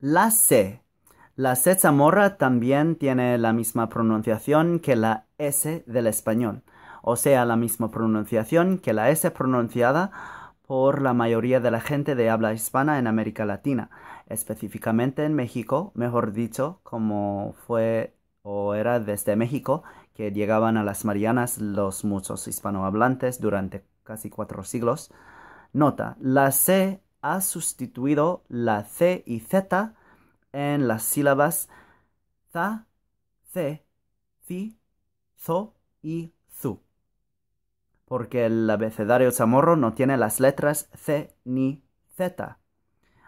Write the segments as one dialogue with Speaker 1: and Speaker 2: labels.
Speaker 1: La C. La C zamorra también tiene la misma pronunciación que la S del español, o sea, la misma pronunciación que la S pronunciada por la mayoría de la gente de habla hispana en América Latina, específicamente en México, mejor dicho, como fue o era desde México que llegaban a las Marianas los muchos hispanohablantes durante casi cuatro siglos. Nota, la C ha sustituido la C y Z en las sílabas za, ce, ci, zo y zu. Porque el abecedario zamorro no tiene las letras C ni Z.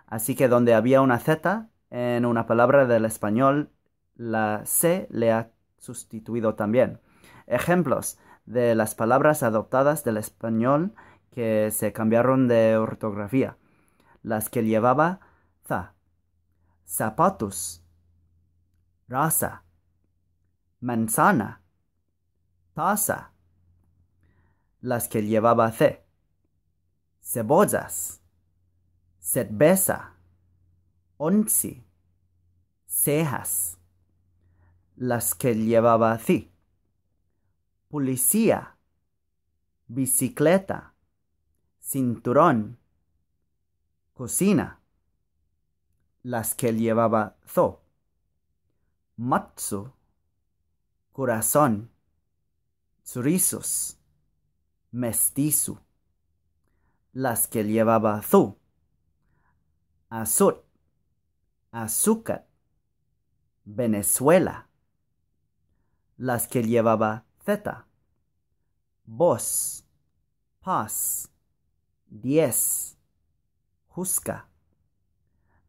Speaker 1: Así que donde había una Z en una palabra del español, la C le ha sustituido también. Ejemplos de las palabras adoptadas del español que se cambiaron de ortografía las que llevaba za, zapatos, raza, manzana, taza, las que llevaba ce, cebollas, cerveza, once, cejas, las que llevaba ci, policía, bicicleta, cinturón, cocina, las que llevaba zo, matsu, corazón, zurizos, mestizo, las que llevaba zo, azul azúcar, Venezuela, las que llevaba zeta, bos, paz, diez, Jusca.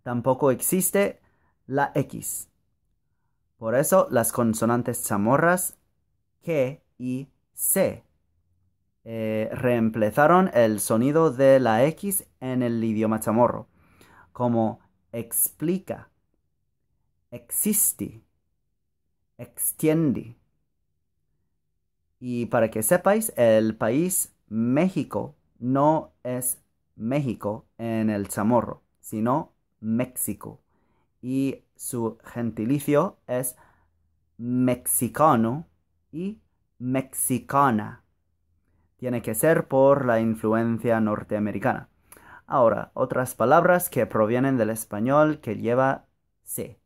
Speaker 1: Tampoco existe la X. Por eso las consonantes chamorras que y C eh, reemplazaron el sonido de la X en el idioma chamorro, como explica, existi, extiende. Y para que sepáis, el país México no es México en el chamorro, sino México. Y su gentilicio es mexicano y mexicana. Tiene que ser por la influencia norteamericana. Ahora, otras palabras que provienen del español que lleva c: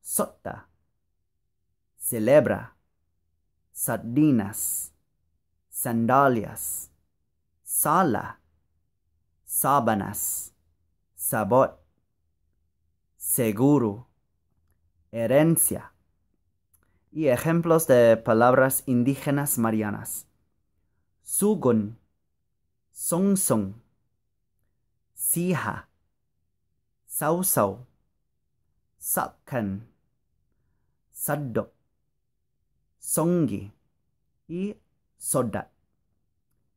Speaker 1: Sota. Celebra. Sardinas. Sandalias. Sala sábanas, sabot, seguro, herencia y ejemplos de palabras indígenas marianas. Sugun, Songsong, Siha, Sausau, Sakkan, Saddok, Songi y Sodat.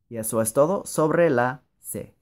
Speaker 1: Y eso es todo sobre la C.